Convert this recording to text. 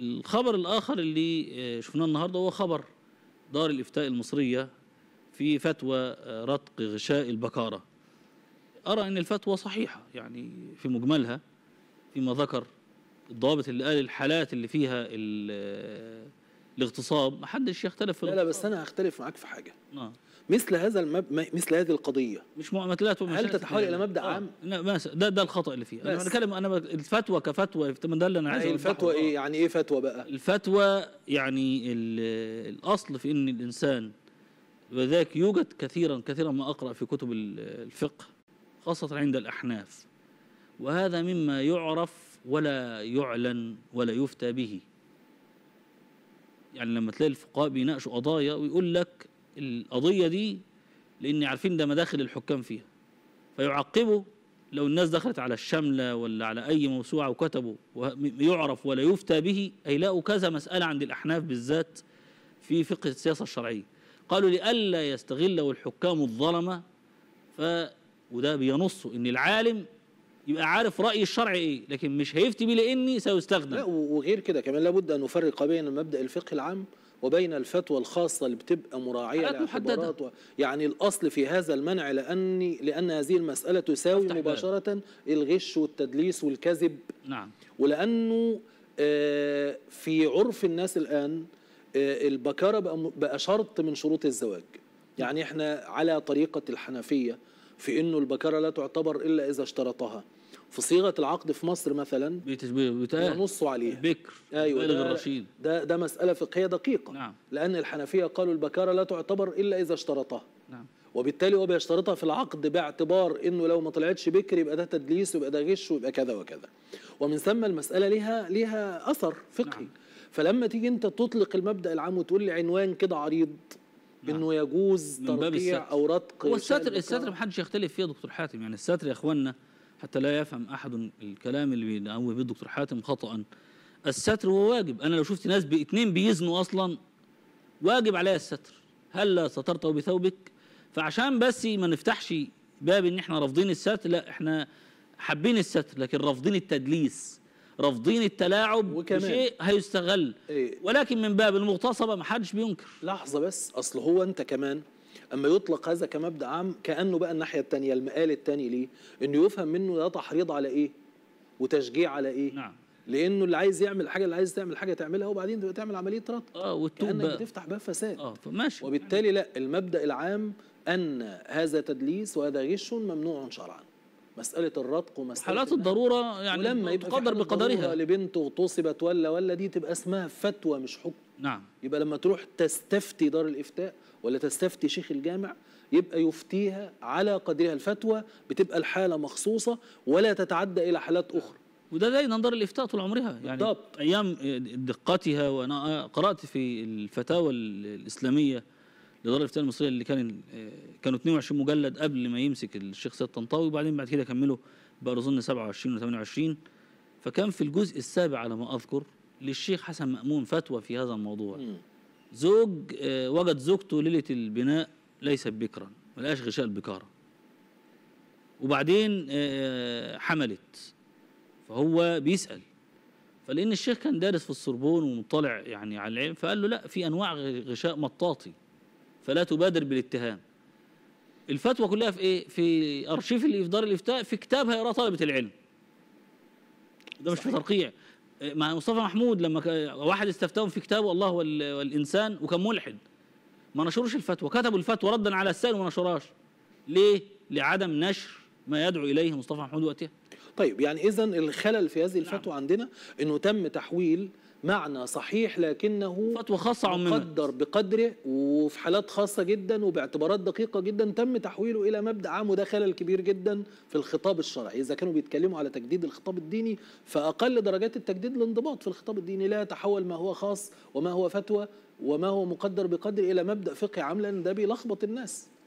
الخبر الآخر اللي آه، شفناه النهاردة هو خبر دار الإفتاء المصرية في فتوى آه، رتق غشاء البكارة أرى أن الفتوى صحيحة يعني في مجملها فيما ذكر الضابط اللي قال الحالات اللي فيها آه، الاغتصاب ما حدش يختلف في لا لا بس انا هختلف معاك في حاجه آه. مثل هذا المب... مثل هذه القضيه مش مؤامرات هل تتحول الى مبدا آه. عام؟ ده ده الخطا اللي فيه انا بتكلم انا الفتوى كفتوى ده اللي انا عايز الفتوى ايه؟ يعني ايه فتوى بقى؟ الفتوى يعني الاصل في ان الانسان وذاك يوجد كثيرا كثيرا ما اقرا في كتب الفقه خاصه عند الاحناف وهذا مما يعرف ولا يعلن ولا يفتى به يعني لما تلاقي الفقهاء بيناقشوا قضايا ويقول لك القضية دي لأن عارفين ده مداخل الحكام فيها فيعقبوا لو الناس دخلت على الشملة ولا على أي موسوعة وكتبوا يعرف ولا يفتى به هيلاقوا كذا مسألة عند الأحناف بالذات في فقه السياسة الشرعية قالوا لئلا يستغله الحكام الظلمة ف وده بينص إن العالم يبقى عارف رأي الشرع إيه لكن مش هيفتي بيه لأني سيستخدم لا وغير كده كمان لابد أن نفرق بين مبدأ الفقه العام وبين الفتوى الخاصة اللي بتبقى مراعية لاعتبارات و... يعني الأصل في هذا المنع لأني لأن هذه المسألة تساوي مباشرة بقى. الغش والتدليس والكذب نعم ولأنه آه في عرف الناس الآن آه البكارة بقى, بقى شرط من شروط الزواج يعني احنا على طريقة الحنفية في انه البكارة لا تعتبر الا اذا اشترطها في صيغه العقد في مصر مثلا بينصوا عليها بكر ايوه ده, الرشيد ده ده مساله فقهيه دقيقه نعم. لان الحنفيه قالوا البكاره لا تعتبر الا اذا اشترطها نعم. وبالتالي هو بيشترطها في العقد باعتبار انه لو ما طلعتش بكر يبقى ده تدليس ويبقى ده غش ويبقى كذا وكذا ومن ثم المساله ليها ليها اثر فقهي نعم. فلما تيجي انت تطلق المبدا العام وتقول لي عنوان كده عريض نعم. انه يجوز ترقيع او رتق هو الستر الستر محدش يختلف فيه يا دكتور حاتم يعني الستر يا اخواننا حتى لا يفهم أحد الكلام اللي بينوه به الدكتور حاتم خطأ الستر هو واجب أنا لو شفت ناس باثنين بيزنوا أصلا واجب عليا الستر هلا سترته بثوبك فعشان بس ما نفتحش باب ان احنا رافضين الستر لا احنا حابين الستر لكن رافضين التدليس رافضين التلاعب وكمان شيء هيستغل إيه؟ ولكن من باب المغتصبه ما حدش بينكر لحظه بس اصل هو انت كمان اما يطلق هذا كمبدا عام كانه بقى الناحيه الثانيه المقال الثاني ليه انه يفهم منه ده تحريض على ايه وتشجيع على ايه نعم لانه اللي عايز يعمل حاجه اللي عايز تعمل حاجه تعملها وبعدين تبقى تعمل عمليه رد اه والتوب بقى بتفتح باب فساد اه ماشي وبالتالي لا المبدا العام ان هذا تدليس وهذا غش ممنوع شرعا مساله الرتق ومساله حالات الضروره يعني ولما يتقدر تقدر بقدرها لبنت اغتصبت ولا ولا دي تبقى اسمها فتوى مش حكم نعم يبقى لما تروح تستفتي دار الافتاء ولا تستفتي شيخ الجامع يبقى يفتيها على قدرها الفتوى بتبقى الحاله مخصوصه ولا تتعدى الى حالات اخرى وده دايما دار الافتاء طول عمرها يعني بالضبط. ايام دقتها وانا قرات في الفتاوى الاسلاميه الاداره الافتاء المصريه اللي كان آه، كانوا 22 مجلد قبل ما يمسك الشيخ سيد طنطاوي وبعدين بعد كده كملوا بقى اظن 27 و 28 فكان في الجزء السابع على ما اذكر للشيخ حسن مامون فتوى في هذا الموضوع زوج آه، وجد زوجته ليله البناء ليست بكرا ما لقاش غشاء البكاره وبعدين آه، حملت فهو بيسال فلان الشيخ كان دارس في السربون ومطلع يعني على العلم فقال له لا في انواع غشاء مطاطي فلا تبادر بالاتهام الفتوى كلها في ايه في ارشيف الافضار الافتاء في كتابها يقرا طلبه العلم ده مش صحيح. في ترقيع مع مصطفى محمود لما واحد استفتاهم في كتابه الله والانسان وكان ملحد ما نشرش الفتوى كتبوا الفتوى ردا على السائل وما نشرهاش ليه لعدم نشر ما يدعو اليه مصطفى محمود وقتها طيب يعني اذا الخلل في هذه نعم. الفتوى نعم. عندنا انه تم تحويل معنى صحيح لكنه فتوى خاصة مقدر بقدره وفي حالات خاصة جدا وباعتبارات دقيقة جدا تم تحويله إلى مبدأ عام وده خلل كبير جدا في الخطاب الشرعي إذا كانوا بيتكلموا على تجديد الخطاب الديني فأقل درجات التجديد الانضباط في الخطاب الديني لا يتحول ما هو خاص وما هو فتوى وما هو مقدر بقدر إلى مبدأ فقهي عام لأن ده بيلخبط الناس